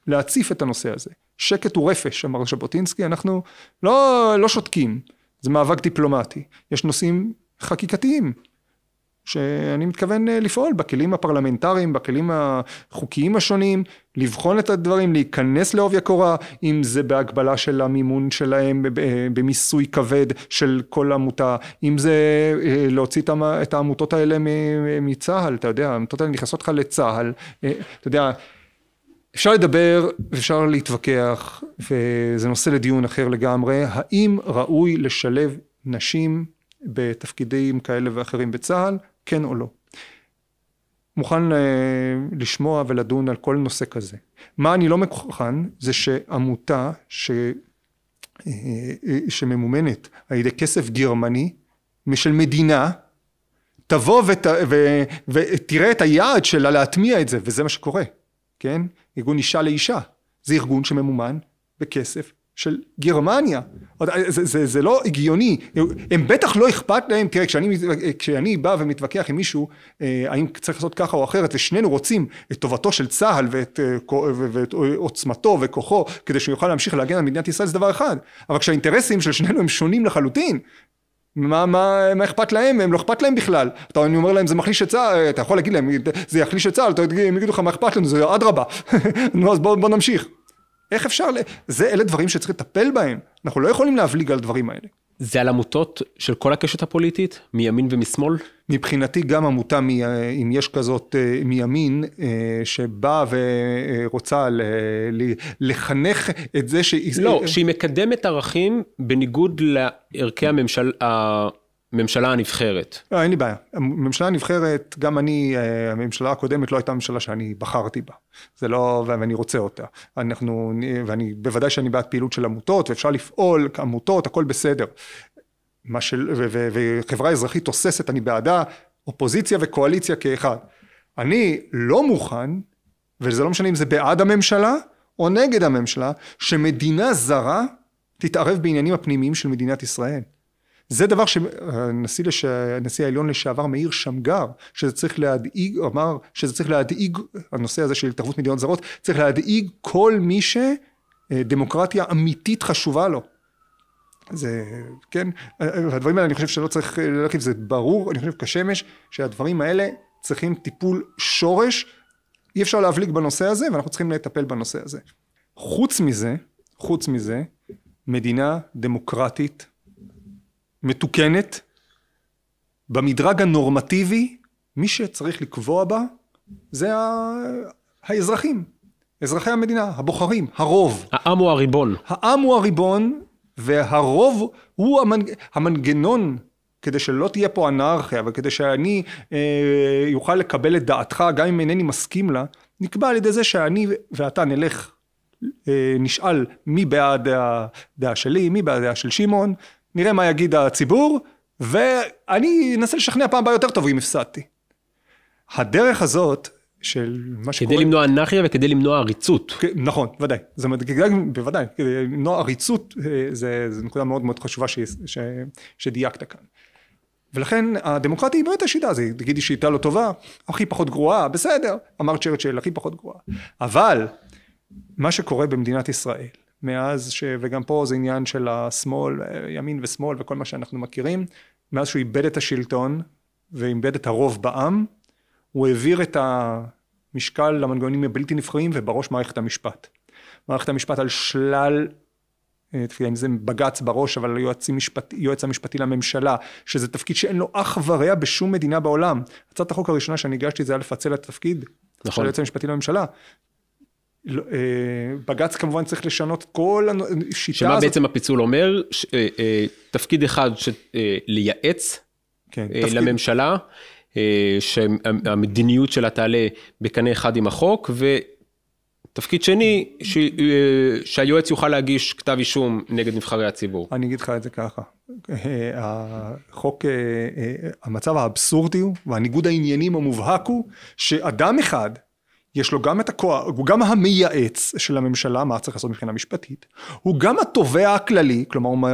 להציף את הנושא הזה. שקט הוא רפש, אמר ז'בוטינסקי, אנחנו לא, לא שותקים, זה מאבק דיפלומטי. יש נושאים חקיקתיים, שאני מתכוון אה, לפעול בכלים הפרלמנטריים, בכלים החוקיים השונים, לבחון את הדברים, להיכנס לעובי הקורה, אם זה בהגבלה של המימון שלהם אה, במיסוי כבד של כל עמותה, אם זה אה, להוציא את העמותות האלה מצה"ל, אתה יודע, העמותות האלה נכנסות לך לצה"ל, אה, אתה יודע, אפשר לדבר, אפשר להתווכח, וזה נושא לדיון אחר לגמרי, האם ראוי לשלב נשים בתפקידים כאלה ואחרים בצה"ל, כן או לא. מוכן אה, לשמוע ולדון על כל נושא כזה. מה אני לא מוכן זה שעמותה ש... אה, אה, שממומנת על ידי כסף גרמני משל מדינה תבוא ות... ו... ו... ותראה את היעד שלה להטמיע את זה וזה מה שקורה כן ארגון אישה לאישה זה ארגון שממומן בכסף של גרמניה. אה, זה, זה, זה לא הגיוני, הם בטח לא אכפת להם, תראה כשאני, כשאני בא ומתווכח עם מישהו אה, האם צריך לעשות ככה או אחרת ושנינו רוצים את טובתו של צה"ל ואת, אה, ואת עוצמתו וכוחו כדי שהוא יוכל להמשיך להגן על מדינת ישראל זה דבר אחד, אבל כשהאינטרסים של שנינו הם שונים לחלוטין מה, מה, מה אכפת להם? הם לא אכפת להם בכלל. אתה, אני אומר להם, זה מחליש את צה"ל, אתה יכול להגיד להם, זה יחליש את צה"ל, הם יגידו לך, מה אכפת לנו? זה אדרבה. *laughs* נו, אז בואו בוא נמשיך. איך אפשר, ל... זה, אלה דברים שצריך לטפל בהם. אנחנו לא יכולים להבליג על הדברים האלה. זה על עמותות של כל הקשת הפוליטית, מימין ומשמאל? מבחינתי גם עמותה, אם יש כזאת אה, מימין, אה, שבאה ורוצה ל... לחנך את זה שהיא... לא, שהיא מקדמת ערכים בניגוד לערכי הממשל, הממשלה הנבחרת. לא, אין לי בעיה. הממשלה הנבחרת, גם אני, אה, הממשלה הקודמת לא הייתה ממשלה שאני בחרתי בה. זה לא, ואני רוצה אותה. אנחנו, ואני, בוודאי שאני בעד פעילות של עמותות, ואפשר לפעול כעמותות, הכל בסדר. מה של, ו, ו, וחברה אזרחית תוססת, אני בעדה, אופוזיציה וקואליציה כאחד. אני לא מוכן, וזה לא משנה אם זה בעד הממשלה או נגד הממשלה, שמדינה זרה תתערב בעניינים הפנימיים של מדינת ישראל. זה דבר שהנשיא לש... העליון לשעבר מאיר שמגר, שזה צריך להדאיג, אמר שזה צריך להדאיג, הנושא הזה של התערבות מדינות זרות, צריך להדאיג כל מי שדמוקרטיה אמיתית חשובה לו. זה, כן, הדברים האלה אני חושב שלא צריך ללכת, זה ברור, אני חושב כשמש, שהדברים האלה צריכים טיפול שורש, אי אפשר להבליג בנושא הזה ואנחנו צריכים לטפל בנושא הזה. חוץ מזה, חוץ מזה, מדינה דמוקרטית מתוקנת, במדרג הנורמטיבי, מי שצריך לקבוע בה זה ה... האזרחים, אזרחי המדינה, הבוחרים, הרוב. העם הוא הריבון. העם הוא הריבון, והרוב הוא המנג... המנגנון כדי שלא תהיה פה אנרכיה, וכדי שאני אה, יוכל לקבל את דעתך, גם אם אינני מסכים לה, נקבע על ידי זה שאני ואתה נלך, אה, נשאל מי בעד הדעה שלי, מי בעד הדעה של שמעון, נראה מה יגיד הציבור, ואני אנסה לשכנע פעם הבאה יותר טוב אם הפסדתי. הדרך הזאת של מה שקורה... כדי למנוע אנכיה וכדי למנוע עריצות. נכון, ודאי. זאת אומרת, בוודאי, כדי למנוע עריצות, אה, זה, זה נקודה מאוד מאוד חשובה ש, ש, שדייקת כאן. ולכן הדמוקרטיה היא באמת השיטה, זו תגידי שיטה לא טובה, הכי פחות גרועה, בסדר, אמר צ'רצ'ל, הכי פחות גרועה. אבל מה שקורה במדינת ישראל מאז ש... וגם פה זה עניין של השמאל, אה, ימין ושמאל וכל מה שאנחנו מכירים, מאז שהוא איבד את השלטון ואיבד את הרוב בעם, הוא העביר את המשקל למנגנונים הבלתי נבחרים ובראש מערכת המשפט. מערכת המשפט על שלל תפילה, אם זה בג"ץ בראש, אבל משפט, היועץ המשפטי לממשלה, שזה תפקיד שאין לו אח ורע בשום מדינה בעולם. הצעת החוק הראשונה שאני הגשתי זה היה לפצל את התפקיד נכון. של היועץ המשפטי לממשלה, לא, אה, בג"ץ כמובן צריך לשנות את כל השיטה שמה הזאת. שמה בעצם הפיצול אומר? ש, אה, אה, תפקיד אחד ש, אה, לייעץ כן, אה, תפקיד... לממשלה, אה, שהמדיניות שלה תעלה בקנה אחד עם החוק, ותפקיד שני, ש, אה, שהיועץ יוכל להגיש כתב אישום נגד נבחרי הציבור. אני אגיד לך את זה ככה. החוק, המצב האבסורדי הוא, והניגוד העניינים המובהק הוא, שאדם אחד, יש לו גם את הכוח, הוא גם המייעץ של הממשלה, מה צריך לעשות מבחינה משפטית, הוא גם התובע הכללי, כלומר הוא אה,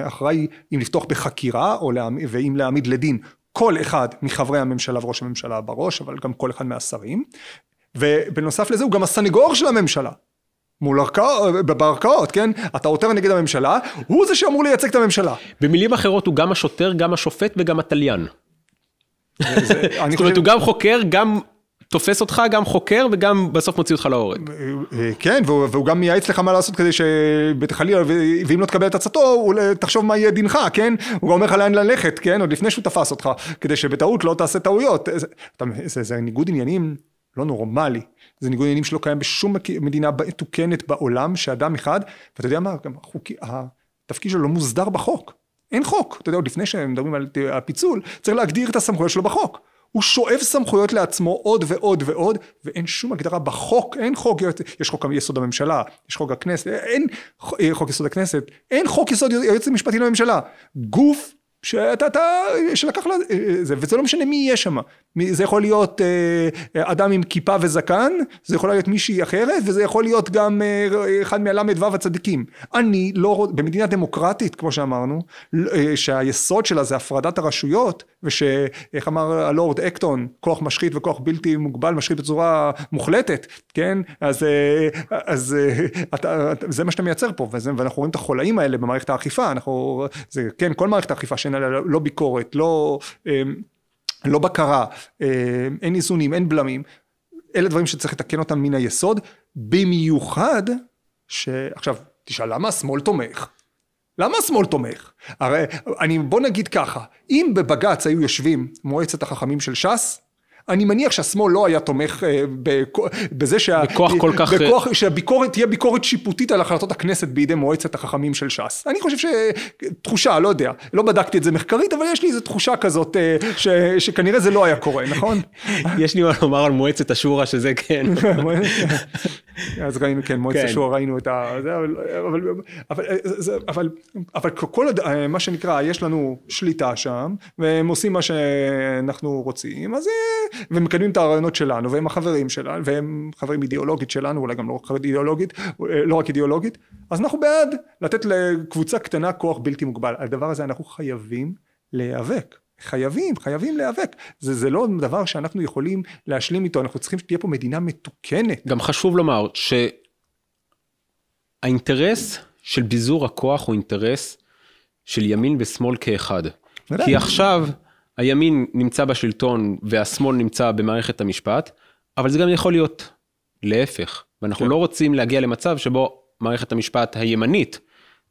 אה, אחראי אם לפתוח בחקירה או להעמיד, ואם להעמיד לדין כל אחד מחברי הממשלה וראש הממשלה בראש, אבל גם כל אחד מהשרים, ובנוסף לזה הוא גם הסנגור של הממשלה. מול ערכאות, אה, בערכאות, כן? אתה עותר נגד הממשלה, הוא זה שאמור לייצג את הממשלה. במילים אחרות, הוא גם השוטר, גם השופט וגם התליין. זאת אומרת, הוא גם חוקר, גם תופס אותך, גם חוקר וגם בסוף מוציא אותך להורג. אה, אה, כן, והוא, והוא גם מייעץ לך מה לעשות כדי שבחלילה, ואם לא תקבל את עצתו, תחשוב מה יהיה דינך, כן? הוא גם אומר לך לאן ללכת, כן? עוד לפני שהוא תפס אותך, כדי שבטעות לא תעשה טעויות. אה, זה, זה, זה ניגוד עניינים לא נורמלי. זה ניגוד עניינים שלא קיים בשום מדינה מתוקנת בעולם, שאדם אחד, ואתה יודע מה, גם החוקי, התפקיד שלו לא מוסדר בחוק. אין חוק, אתה יודע, עוד לפני שמדברים על הפיצול, צריך להגדיר את הסמכויות שלו בחוק. הוא שואב סמכויות לעצמו עוד ועוד ועוד, ואין שום הגדרה בחוק, אין חוק, יש חוק יסוד הממשלה, יש חוק הכנסת, אין אה, חוק יסוד הכנסת, אין חוק יסוד היועץ המשפטי לממשלה. גוף שאתה, אתה, שלקח לה, אה, זה, וזה לא משנה מי יהיה שם. זה יכול להיות אה, אדם עם כיפה וזקן, זה יכול להיות מישהי אחרת, וזה יכול להיות גם אה, אחד מהל"ו הצדיקים. אני לא, במדינה דמוקרטית, כמו שאמרנו, שהיסוד שלה זה הפרדת הרשויות, ושאיך אמר הלורד אקטון, כוח משחית וכוח בלתי מוגבל משחית בצורה מוחלטת, כן? אז, אז אתה, זה מה שאתה מייצר פה, וזה, ואנחנו רואים את החולאים האלה במערכת האכיפה, אנחנו, זה, כן, כל מערכת האכיפה. וכן הלאה, לא ביקורת, לא, אמ, לא בקרה, אמ, אין איזונים, אין בלמים. אלה דברים שצריך לתקן אותם מן היסוד, במיוחד ש... עכשיו, תשאל למה השמאל תומך? למה השמאל תומך? הרי אני, בוא נגיד ככה, אם בבג"ץ היו יושבים מועצת החכמים של ש"ס, אני מניח שהשמאל לא היה תומך אה, בזה שה... בכוח כל כך... אה, בכוח, שהביקורת תהיה ביקורת שיפוטית על החלטות הכנסת בידי מועצת החכמים של ש"ס. אני חושב ש... תחושה, לא יודע, לא בדקתי את זה מחקרית, אבל יש לי איזו תחושה כזאת אה, ש... שכנראה זה לא היה קורה, נכון? *laughs* יש לי מה לומר על מועצת השורא שזה כן. *laughs* אז ראינו, כן, מועצת כן. השורא ראינו את ה... זה, אבל, אבל, אבל, אבל כל הד... אה, מה שנקרא, יש לנו שליטה שם, והם עושים מה שאנחנו רוצים, אז אה, ומקדמים את הרעיונות שלנו והם החברים שלנו והם חברים אידיאולוגית שלנו אולי גם לא רק אידיאולוגית לא רק אידיאולוגית אז אנחנו בעד לתת לקבוצה קטנה כוח בלתי מוגבל על הדבר הזה אנחנו חייבים להיאבק חייבים, חייבים להיאבק. זה, זה לא דבר שאנחנו יכולים להשלים איתו, אנחנו צריכים שתהיה פה מדינה מתוקנת. גם חשוב לומר שהאינטרס של ביזור הכוח הוא אינטרס של ימין ושמאל כאחד. כי עכשיו... הימין נמצא בשלטון והשמאל נמצא במערכת המשפט, אבל זה גם יכול להיות להפך. ואנחנו כן. לא רוצים להגיע למצב שבו מערכת המשפט הימנית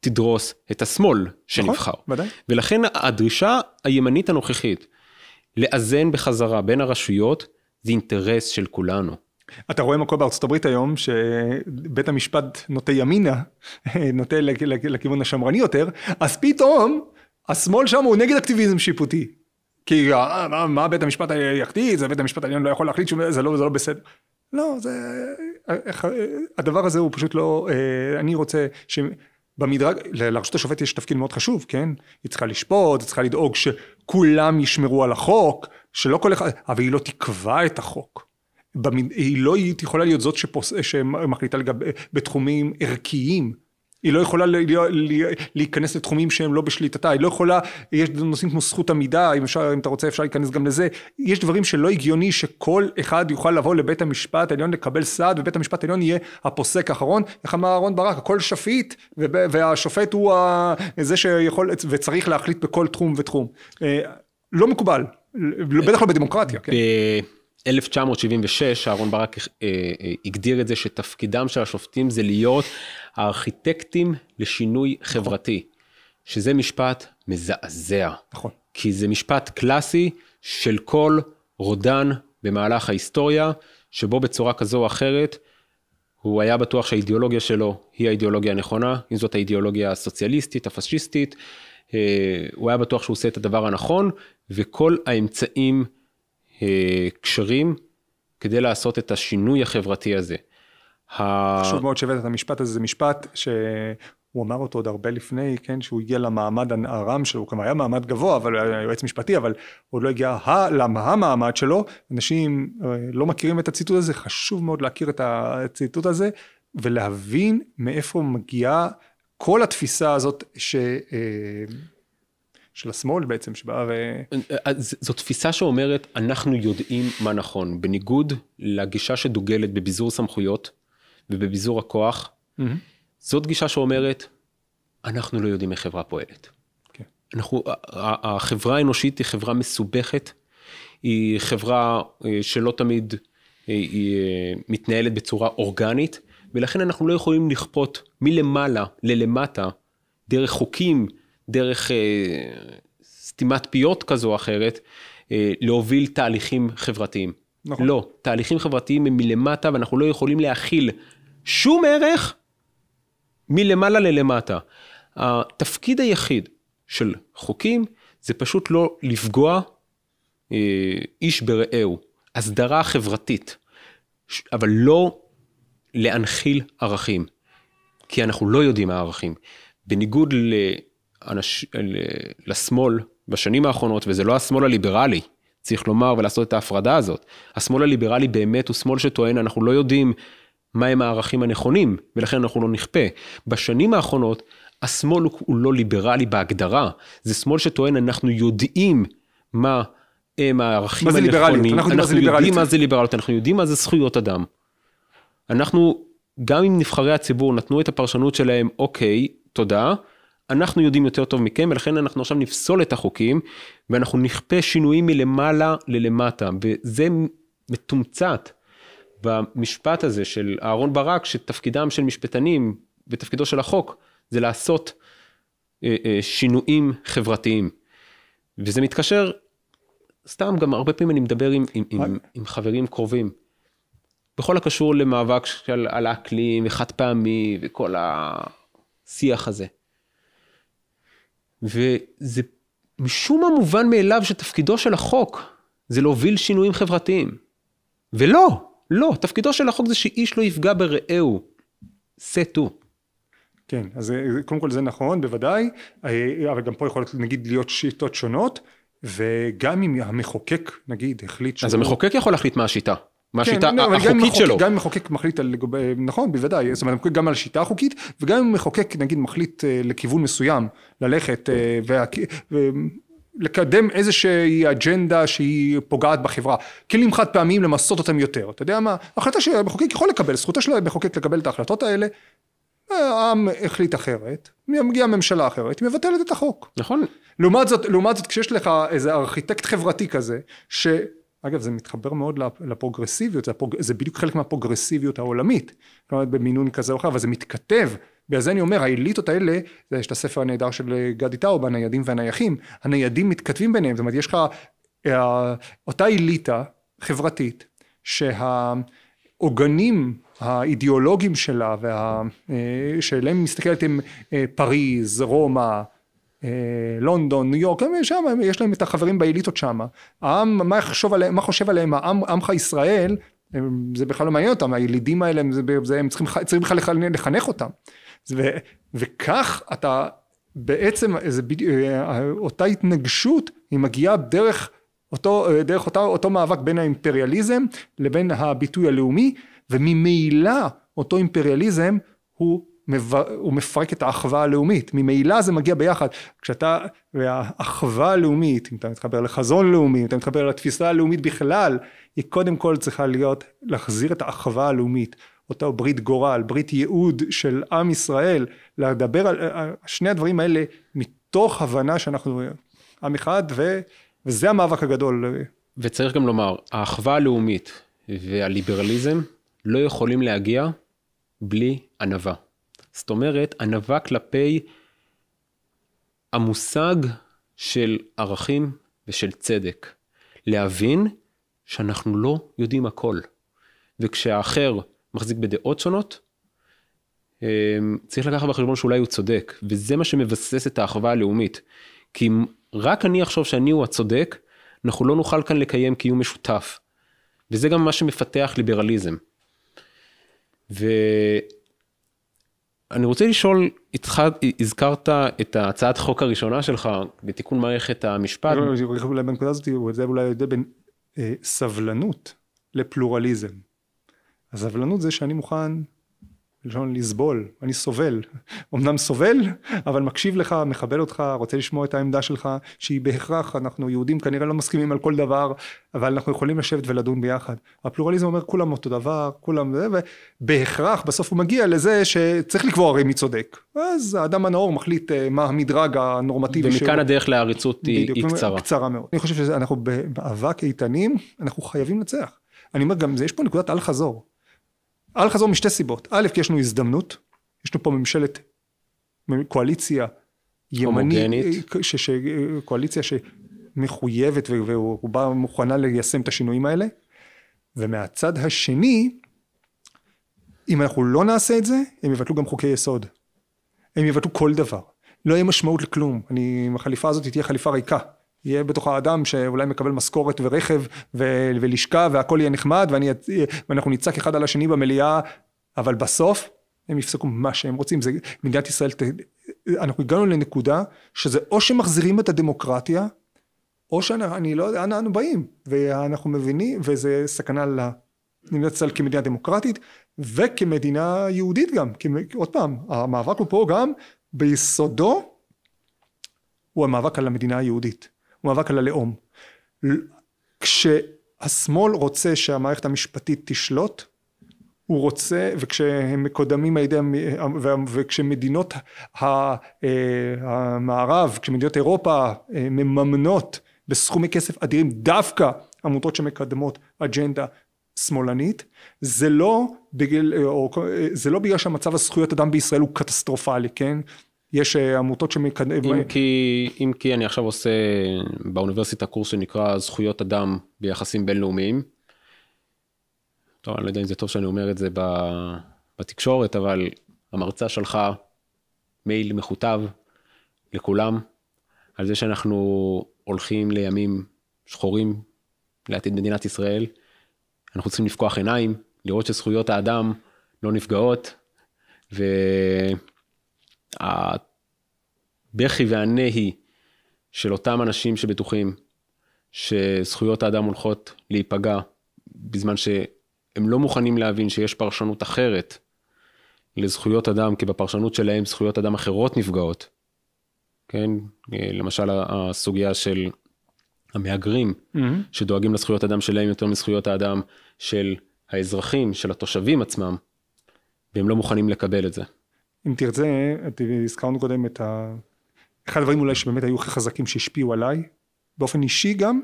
תדרוס את השמאל נכון, שנבחר. נכון, ודאי. ולכן הדרישה הימנית הנוכחית, לאזן בחזרה בין הרשויות, זה אינטרס של כולנו. אתה רואה מקום בארצות הברית היום שבית המשפט נוטה ימינה, *laughs* נוטה לכיוון השמרני יותר, אז פתאום השמאל שם הוא נגד אקטיביזם שיפוטי. כי מה, אה, אה, מה בית המשפט יחליט, זה בית המשפט העליון לא יכול להחליט, שום, זה, לא, זה לא בסדר. לא, זה... הדבר הזה הוא פשוט לא... אה, אני רוצה ש... במדרג, לרשות השופט יש תפקיד מאוד חשוב, כן? היא צריכה לשפוט, היא צריכה לדאוג שכולם ישמרו על החוק, שלא כל אחד, אבל היא לא תקבע את החוק. במד... היא לא היא יכולה להיות זאת שפוס... שמחליטה לגב... בתחומים ערכיים. היא לא יכולה להיכנס לתחומים שהם לא בשליטתה, היא לא יכולה, יש נושאים כמו זכות עמידה, אם, אפשר, אם אתה רוצה אפשר להיכנס גם לזה, יש דברים שלא הגיוני שכל אחד יוכל לבוא לבית המשפט העליון לקבל סעד, ובית המשפט העליון יהיה הפוסק האחרון, איך אמר אהרן ברק, הכל שפיט, והשופט הוא זה שיכול, וצריך להחליט בכל תחום ותחום. אה, לא מקובל, בטח לא בדמוקרטיה. כן. 1976 אהרן ברק אה, אה, הגדיר את זה שתפקידם של השופטים זה להיות הארכיטקטים לשינוי נכון. חברתי, שזה משפט מזעזע. נכון. כי זה משפט קלאסי של כל רודן במהלך ההיסטוריה, שבו בצורה כזו או אחרת, הוא היה בטוח שהאידיאולוגיה שלו היא האידיאולוגיה הנכונה, אם זאת האידיאולוגיה הסוציאליסטית, הפשיסטית, אה, הוא היה בטוח שהוא עושה את הדבר הנכון, וכל האמצעים אה, כשרים כדי לעשות את השינוי החברתי הזה. חשוב מאוד שהבאת את המשפט הזה, זה משפט ש... הוא אמר אותו עוד הרבה לפני, כן, שהוא הגיע למעמד הרם שלו, הוא כבר היה מעמד גבוה, אבל הוא היה יועץ משפטי, אבל עוד לא הגיע ה, המעמד שלו. אנשים אה, לא מכירים את הציטוט הזה, חשוב מאוד להכיר את הציטוט הזה, ולהבין מאיפה מגיעה כל התפיסה הזאת ש... אה, של השמאל בעצם, שבאה ו... אה, זו תפיסה שאומרת, אנחנו יודעים מה נכון, בניגוד לגישה שדוגלת בביזור סמכויות, ובביזור הכוח. Mm-hmm. זאת גישה שאומרת, אנחנו לא יודעים איך חברה פועלת. Okay. כן. אנחנו, החברה האנושית היא חברה מסובכת, היא חברה אה, שלא תמיד אה, היא אה, מתנהלת בצורה אורגנית, ולכן אנחנו לא יכולים לכפות מלמעלה ללמטה, דרך חוקים, דרך סתימת פיות כזו או אחרת, להוביל תהליכים חברתיים. נכון. לא, תהליכים חברתיים הם מלמטה ואנחנו לא יכולים להכיל שום ערך מלמעלה ללמטה. התפקיד היחיד של חוקים זה פשוט לא לפגוע אה, איש ברעהו, הסדרה חברתית, אבל לא להנחיל ערכים, כי אנחנו לא יודעים מה הערכים. בניגוד לאנש... לשמאל בשנים האחרונות, וזה לא השמאל הליברלי, צריך לומר ולעשות את ההפרדה הזאת. השמאל הליברלי באמת הוא שמאל שטוען, אנחנו לא יודעים מהם הערכים הנכונים, ולכן אנחנו לא נכפה. בשנים האחרונות, השמאל הוא לא ליברלי בהגדרה, זה שמאל שטוען, אנחנו יודעים מה הם הערכים הנכונים. מה זה ליברליות? אנחנו, אנחנו יודעים מה זה ליברליות, אנחנו יודעים מה זה זכויות אדם. אנחנו, גם אם נבחרי הציבור נתנו את הפרשנות שלהם, אוקיי, תודה, אנחנו יודעים יותר טוב מכם, ולכן אנחנו עכשיו נפסול את החוקים, ואנחנו נכפה שינויים מלמעלה ללמטה, וזה מתומצת. במשפט הזה של אהרון ברק, שתפקידם של משפטנים ותפקידו של החוק זה לעשות אה, אה, שינויים חברתיים. וזה מתקשר, סתם גם הרבה פעמים אני מדבר עם, עם, עם, עם חברים קרובים. בכל הקשור למאבק של, על האקלים חד פעמי וכל השיח הזה. וזה משום מה מובן מאליו שתפקידו של החוק זה להוביל שינויים חברתיים. ולא, לא, תפקידו של החוק זה שאיש לא יפגע ברעהו. זה טו. כן, אז אה, קודם כל זה נכון, בוודאי, אה, אבל גם פה יכולות נגיד להיות שיטות שונות, וגם אם המחוקק נגיד החליט ש... אז המחוקק יכול להחליט מה השיטה. מה כן, השיטה לא, החוקית מחוק, שלו. גם אם מחוקק מחליט על, נכון, בוודאי, זאת אומרת, גם על השיטה החוקית, וגם אם מחוקק נגיד מחליט אה, לכיוון מסוים ללכת, וה... לקדם איזושהי אג'נדה שהיא פוגעת בחברה. כלים חד פעמיים למסות אותם יותר. אתה יודע מה? החלטה שהמחוקק יכול לקבל, זכותה של המחוקק לקבל את ההחלטות האלה. העם החליט אחרת, מגיעה ממשלה אחרת, היא מבטלת את החוק. נכון. לעומת זאת, לעומת זאת, כשיש לך איזה ארכיטקט חברתי כזה, ש... אגב, זה מתחבר מאוד לפרוגרסיביות, זה, הפרוג... זה בדיוק חלק מהפרוגרסיביות העולמית. כלומר, במינון כזה או אחר, אבל זה מתכתב בגלל זה אני אומר, האליטות האלה, יש את הספר הנהדר של גדי טאוב, הניידים והנייחים, הניידים מתכתבים ביניהם, זאת אומרת, יש לך אה, אותה אליטה חברתית, שהעוגנים האידיאולוגיים שלה, וה, אה, שאליהם מסתכלת עם אה, פריז, רומא, אה, לונדון, ניו יורק, הם שם, יש להם את החברים באליטות שם. העם, מה, יחשוב עליהם, מה חושב עליהם העם, עמך ישראל, זה בכלל לא מעניין אותם, הילידים האלה, זה, זה, הם צריכים בכלל לחנך אותם. ו, וכך אתה בעצם, איזה בדיוק, אותה התנגשות היא מגיעה דרך אותו, דרך אותה, אותו מאבק בין האימפריאליזם לבין הביטוי הלאומי וממילא אותו אימפריאליזם הוא, הוא מפרק את האחווה הלאומית ממילא זה מגיע ביחד כשאתה והאחווה הלאומית אם אתה מתחבר לחזון לאומי אם אתה מתחבר לתפיסה הלאומית בכלל היא קודם כל צריכה להיות להחזיר את האחווה הלאומית אותה ברית גורל, ברית ייעוד של עם ישראל, לדבר על אה, אה, שני הדברים האלה מתוך הבנה שאנחנו עם אחד, ו, וזה המאבק הגדול. אה. וצריך גם לומר, האחווה הלאומית והליברליזם לא יכולים להגיע בלי ענווה. זאת אומרת, ענווה כלפי המושג של ערכים ושל צדק. להבין שאנחנו לא יודעים הכל. וכשהאחר מחזיק בדעות שונות, אמ, צריך לקחת בחשבון שאולי הוא צודק, וזה מה שמבסס את האחווה הלאומית. כי אם רק אני אחשוב שאני הוא הצודק, אנחנו לא נוכל כאן לקיים קיום משותף. וזה גם מה שמפתח ליברליזם. ואני רוצה לשאול, איתך, הזכרת את הצעת חוק הראשונה שלך בתיקון מערכת המשפט. לא, לא, לא, בנקודה הזאת, זה אולי ההבדל בין אה, סבלנות לפלורליזם. אז סבלנות זה שאני מוכן לשון לסבול, אני סובל. *laughs* אמנם סובל, אבל מקשיב לך, מכבד אותך, רוצה לשמוע את העמדה שלך, שהיא בהכרח, אנחנו יהודים כנראה לא מסכימים על כל דבר, אבל אנחנו יכולים לשבת ולדון ביחד. הפלורליזם אומר כולם אותו דבר, כולם זה, ובהכרח בסוף הוא מגיע לזה שצריך לקבוע הרי מי צודק. אז האדם הנאור מחליט אה, מה המדרג הנורמטיבי שלו. ומכאן שהוא... הדרך לעריצות היא, היא קצרה. קצרה מאוד. אני חושב שאנחנו במאבק איתנים, אנחנו חייבים לנצח. אני אומר גם, יש פה נקודת אל חזור. אל חזור משתי סיבות. א', כי יש לנו הזדמנות, יש לנו פה ממשלת, קואליציה ימנית, אה, ש, ש, אה, קואליציה שמחויבת ורובה מוכנה ליישם את השינויים האלה. ומהצד השני, אם אנחנו לא נעשה את זה, הם יבטלו גם חוקי יסוד. הם יבטלו כל דבר. לא יהיה משמעות לכלום. אני, החליפה הזאת תהיה חליפה ריקה. יהיה בתוך האדם שאולי מקבל משכורת ורכב ו- ולשכה והכל יהיה נחמד ואני, ואנחנו נצעק אחד על השני במליאה, אבל בסוף הם יפסקו מה שהם רוצים. זה, מדינת ישראל, ת, אנחנו הגענו לנקודה שזה או שמחזירים את הדמוקרטיה, או שאני לא יודע, אנה אנו באים, ואנחנו מבינים, וזה סכנה למדינת ישראל כמדינה דמוקרטית, וכמדינה יהודית גם, כי עוד פעם, המאבק הוא פה גם, ביסודו, הוא המאבק על המדינה היהודית. הוא מאבק על הלאום. כשהשמאל רוצה שהמערכת המשפטית תשלוט, הוא רוצה, וכשהם מקודמים על ידי, וכשמדינות אה, המערב, כשמדינות אירופה אה, מממנות בסכומי כסף אדירים דווקא עמותות שמקדמות אג'נדה שמאלנית, זה לא, בגלל, אה, או, זה לא בגלל שהמצב הזכויות אדם בישראל הוא קטסטרופלי, כן? יש אה, עמותות שמקדמים... אם אה, כי, אם כי אני עכשיו עושה באוניברסיטה קורס שנקרא זכויות אדם ביחסים בינלאומיים. טוב, אני לא יודע אם זה טוב שאני אומר את זה בתקשורת, אבל המרצה שלחה מייל מכותב לכולם על זה שאנחנו הולכים לימים שחורים לעתיד מדינת ישראל. אנחנו צריכים לפקוח עיניים, לראות שזכויות האדם לא נפגעות, ו... הבכי והנהי של אותם אנשים שבטוחים שזכויות האדם הולכות להיפגע, בזמן שהם לא מוכנים להבין שיש פרשנות אחרת לזכויות אדם, כי בפרשנות שלהם זכויות אדם אחרות נפגעות. כן? למשל הסוגיה של המהגרים, mm-hmm. שדואגים לזכויות אדם שלהם יותר מזכויות האדם של האזרחים, של התושבים עצמם, והם לא מוכנים לקבל את זה. אם תרצה, הזכרנו קודם את ה... אחד הדברים אולי שבאמת היו הכי חזקים שהשפיעו עליי, באופן אישי גם,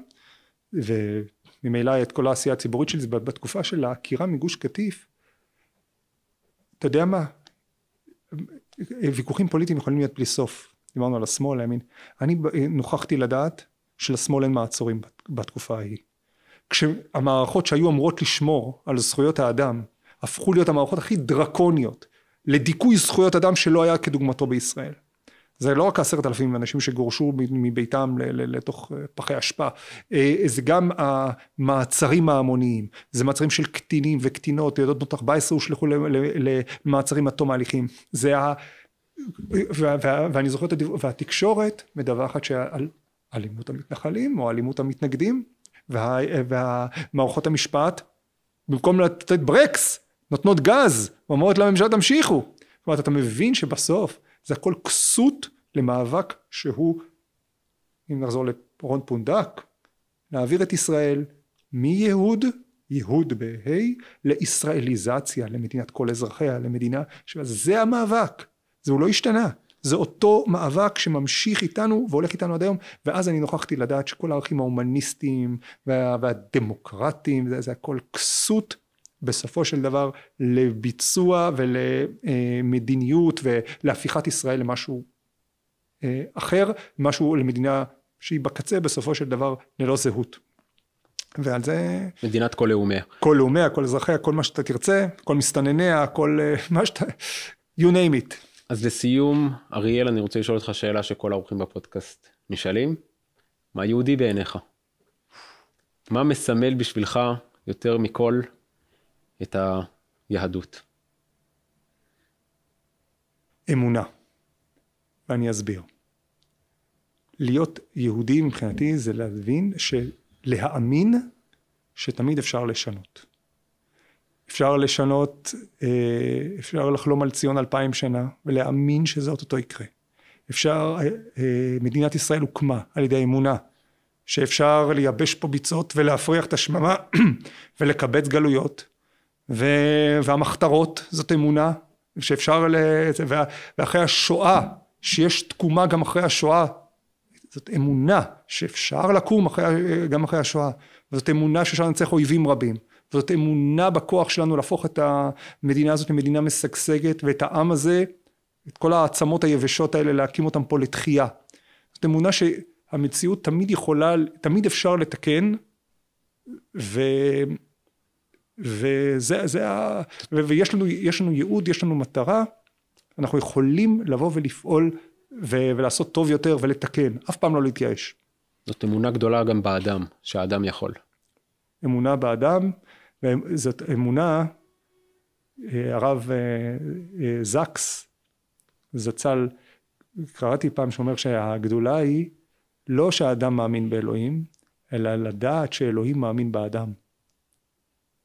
וממילא את כל העשייה הציבורית שלי, זה בתקופה של העקירה מגוש קטיף, אתה יודע מה, ויכוחים פוליטיים יכולים להיות בלי סוף, דיברנו על השמאל, הימין, אני נוכחתי לדעת שלשמאל אין מעצורים בתקופה ההיא. כשהמערכות שהיו אמורות לשמור על זכויות האדם, הפכו להיות המערכות הכי דרקוניות לדיכוי זכויות אדם שלא היה כדוגמתו בישראל. זה לא רק עשרת אלפים אנשים שגורשו מביתם לתוך אה, פחי אשפה, אה, אה, זה גם המעצרים ההמוניים, זה מעצרים של קטינים וקטינות, ילדות בנות 14 הושלכו למעצרים עד תום ההליכים, זה ה... ואני זוכר את הדיווח, והתקשורת מדווחת שעל אלימות המתנחלים או אלימות המתנגדים, וה, והמערכות המשפט, במקום לתת ברקס, נותנות גז, ואומרות לממשלה תמשיכו. זאת אומרת, אתה מבין שבסוף זה הכל כסות למאבק שהוא, אם נחזור לרון פונדק, להעביר את ישראל מיהוד, יהוד בה', לישראליזציה, למדינת כל אזרחיה, למדינה, שזה המאבק, זה הוא לא השתנה. זה אותו מאבק שממשיך איתנו והולך איתנו עד היום ואז אני נוכחתי לדעת שכל הערכים ההומניסטיים וה, והדמוקרטיים זה, זה הכל כסות בסופו של דבר לביצוע ולמדיניות ולהפיכת ישראל למשהו אה, אחר, משהו למדינה שהיא בקצה בסופו של דבר ללא זהות. ועל זה... מדינת כל לאומיה. כל לאומיה, כל אזרחיה, כל מה שאתה תרצה, כל מסתנניה, כל אה, מה שאתה... you name it. אז לסיום, אריאל, אני רוצה לשאול אותך שאלה שכל האורחים בפודקאסט נשאלים. מה יהודי בעיניך? מה מסמל בשבילך יותר מכל את היהדות. אמונה, ואני אסביר. להיות יהודי מבחינתי זה להבין שלהאמין שתמיד אפשר לשנות. אפשר לשנות, אה, אפשר לחלום על ציון אלפיים שנה ולהאמין שזה אוטוטו יקרה. אפשר, אה, אה, מדינת ישראל הוקמה על ידי אמונה שאפשר לייבש פה ביצות ולהפריח את השממה *clears throat* ולקבץ גלויות ו... והמחתרות זאת אמונה שאפשר, ל... וה... ואחרי השואה, שיש תקומה גם אחרי השואה, זאת אמונה שאפשר לקום אחרי, גם אחרי השואה, וזאת אמונה שאפשר לנצח אויבים רבים, וזאת אמונה בכוח שלנו להפוך את המדינה הזאת למדינה משגשגת, ואת העם הזה, את כל העצמות היבשות האלה, להקים אותם פה לתחייה. זאת אמונה שהמציאות תמיד יכולה, תמיד אפשר לתקן, ו... וזה, זה ה... ויש לנו, יש לנו ייעוד, יש לנו מטרה, אנחנו יכולים לבוא ולפעול ו, ולעשות טוב יותר ולתקן, אף פעם לא להתייאש. זאת אמונה גדולה גם באדם, שהאדם יכול. אמונה באדם, זאת אמונה, אה, הרב אה, אה, זקס זצ"ל, קראתי פעם שאומר שהגדולה היא לא שהאדם מאמין באלוהים, אלא לדעת שאלוהים מאמין באדם.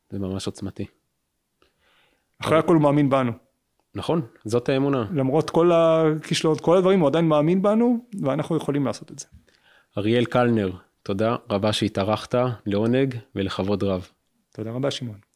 זה ממש עוצמתי. אחרי הכל הוא מאמין בנו. נכון, זאת האמונה. למרות כל הכישלונות, כל הדברים, הוא עדיין מאמין בנו, ואנחנו יכולים לעשות את זה. אריאל קלנר, תודה רבה שהתארחת, לעונג ולכבוד רב. תודה רבה, שמעון.